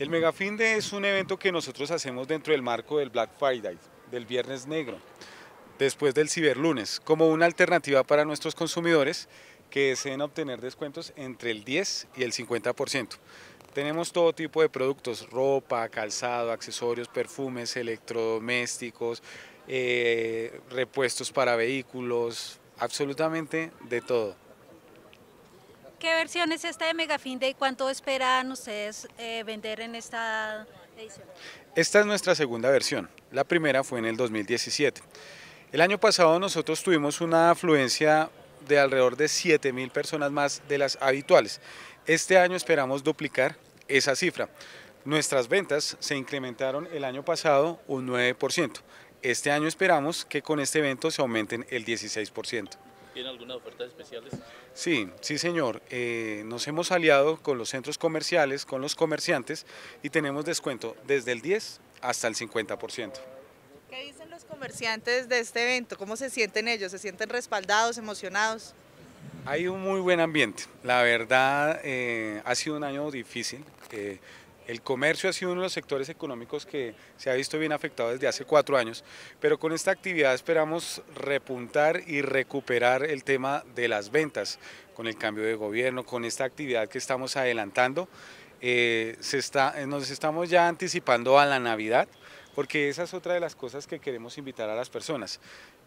El Megafinde es un evento que nosotros hacemos dentro del marco del Black Friday, del Viernes Negro, después del Ciberlunes, como una alternativa para nuestros consumidores que deseen obtener descuentos entre el 10 y el 50%. Tenemos todo tipo de productos, ropa, calzado, accesorios, perfumes, electrodomésticos, eh, repuestos para vehículos, absolutamente de todo. ¿Qué versión es esta de MegaFinday? y cuánto esperan ustedes eh, vender en esta edición? Esta es nuestra segunda versión. La primera fue en el 2017. El año pasado nosotros tuvimos una afluencia de alrededor de 7 mil personas más de las habituales. Este año esperamos duplicar esa cifra. Nuestras ventas se incrementaron el año pasado un 9%. Este año esperamos que con este evento se aumenten el 16%. ¿Tiene algunas ofertas especiales? Sí, sí señor. Eh, nos hemos aliado con los centros comerciales, con los comerciantes y tenemos descuento desde el 10 hasta el 50%. ¿Qué dicen los comerciantes de este evento? ¿Cómo se sienten ellos? ¿Se sienten respaldados, emocionados? Hay un muy buen ambiente. La verdad, eh, ha sido un año difícil. Eh, el comercio ha sido uno de los sectores económicos que se ha visto bien afectado desde hace cuatro años, pero con esta actividad esperamos repuntar y recuperar el tema de las ventas con el cambio de gobierno, con esta actividad que estamos adelantando. Eh, eh, nos estamos ya anticipando a la Navidad, porque esa es otra de las cosas que queremos invitar a las personas.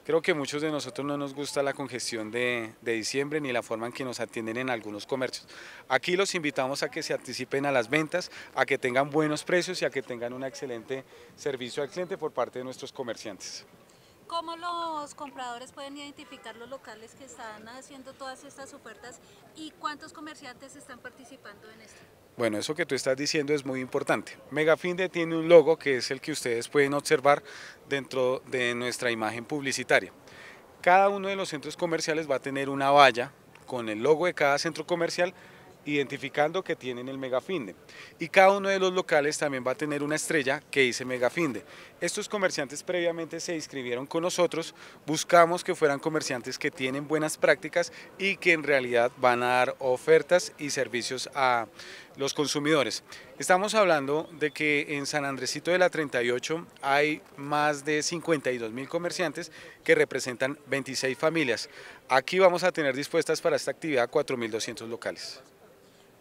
Creo que muchos de nosotros no nos gusta la congestión de, diciembre ni la forma en que nos atienden en algunos comercios. Aquí los invitamos a que se anticipen a las ventas, a que tengan buenos precios y a que tengan un excelente servicio al cliente por parte de nuestros comerciantes. ¿Cómo los compradores pueden identificar los locales que están haciendo todas estas ofertas y cuántos comerciantes están participando en esto? Bueno, eso que tú estás diciendo es muy importante. Megafinde tiene un logo que es el que ustedes pueden observar dentro de nuestra imagen publicitaria. Cada uno de los centros comerciales va a tener una valla con el logo de cada centro comercial identificando que tienen el Megafinde. Y cada uno de los locales también va a tener una estrella que dice Megafinde. Estos comerciantes previamente se inscribieron con nosotros, buscamos que fueran comerciantes que tienen buenas prácticas y que en realidad van a dar ofertas y servicios a los consumidores. Estamos hablando de que en San Andresito de la 38 hay más de 52 mil comerciantes que representan 26 familias. Aquí vamos a tener dispuestas para esta actividad 4.200 locales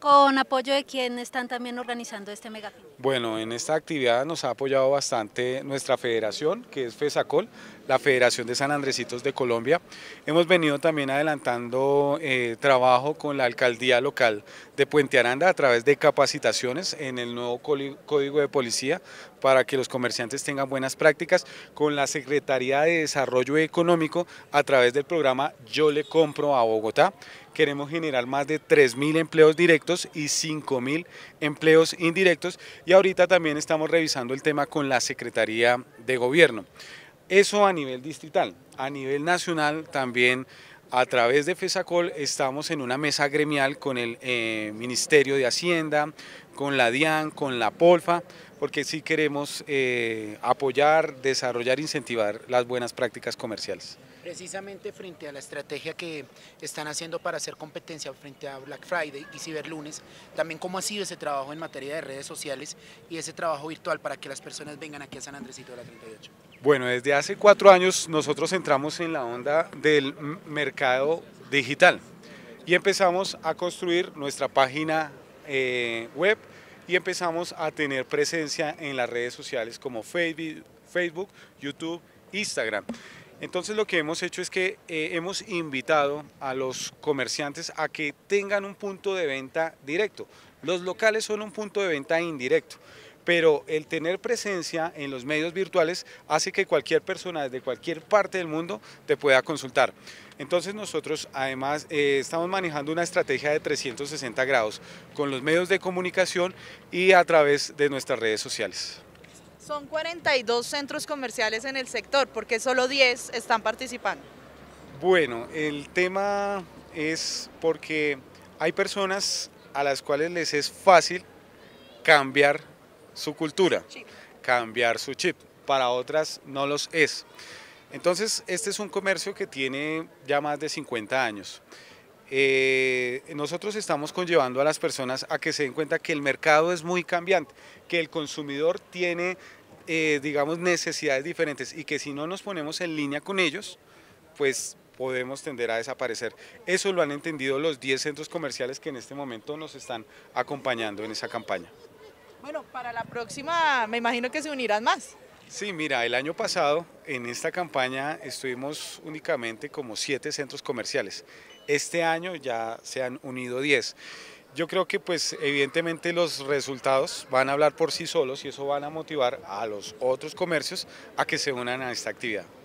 con apoyo de quienes están también organizando este megafin? Bueno, en esta actividad nos ha apoyado bastante nuestra federación, que es FESACOL, la Federación de San Andresitos de Colombia. Hemos venido también adelantando eh, trabajo con la alcaldía local de Puente Aranda a través de capacitaciones en el nuevo código de policía para que los comerciantes tengan buenas prácticas, con la Secretaría de Desarrollo Económico a través del programa Yo le compro a Bogotá. Queremos generar más de 3.000 empleos directos y y 5.000 empleos indirectos. Y ahorita también estamos revisando el tema con la Secretaría de Gobierno. Eso a nivel distrital. A nivel nacional también a través de FESACOL estamos en una mesa gremial con el eh, Ministerio de Hacienda, con la DIAN, con la POLFA, porque sí queremos eh, apoyar, desarrollar, incentivar las buenas prácticas comerciales. Precisamente frente a la estrategia que están haciendo para hacer competencia frente a Black Friday y Ciberlunes, también cómo ha sido ese trabajo en materia de redes sociales y ese trabajo virtual para que las personas vengan aquí a San Andresito de la 38. Bueno, desde hace cuatro años nosotros entramos en la onda del mercado digital y empezamos a construir nuestra página eh, web y empezamos a tener presencia en las redes sociales como Facebook, YouTube, Instagram. Entonces lo que hemos hecho es que eh, hemos invitado a los comerciantes a que tengan un punto de venta directo. Los locales son un punto de venta indirecto, pero el tener presencia en los medios virtuales hace que cualquier persona desde cualquier parte del mundo te pueda consultar. Entonces nosotros además eh, estamos manejando una estrategia de 360 grados con los medios de comunicación y a través de nuestras redes sociales. Son 42 centros comerciales en el sector, porque solo 10 están participando. Bueno, el tema es porque hay personas a las cuales les es fácil cambiar su cultura, cambiar su chip. Para otras no los es. Entonces, este es un comercio que tiene ya más de 50 años. Eh, nosotros estamos conllevando a las personas a que se den cuenta que el mercado es muy cambiante, que el consumidor tiene, eh, digamos, necesidades diferentes y que si no nos ponemos en línea con ellos, pues podemos tender a desaparecer. Eso lo han entendido los 10 centros comerciales que en este momento nos están acompañando en esa campaña. Bueno, para la próxima me imagino que se unirán más. Sí, mira, el año pasado en esta campaña estuvimos únicamente como siete centros comerciales. Este año ya se han unido diez. Yo creo que pues evidentemente los resultados van a hablar por sí solos y eso van a motivar a los otros comercios a que se unan a esta actividad.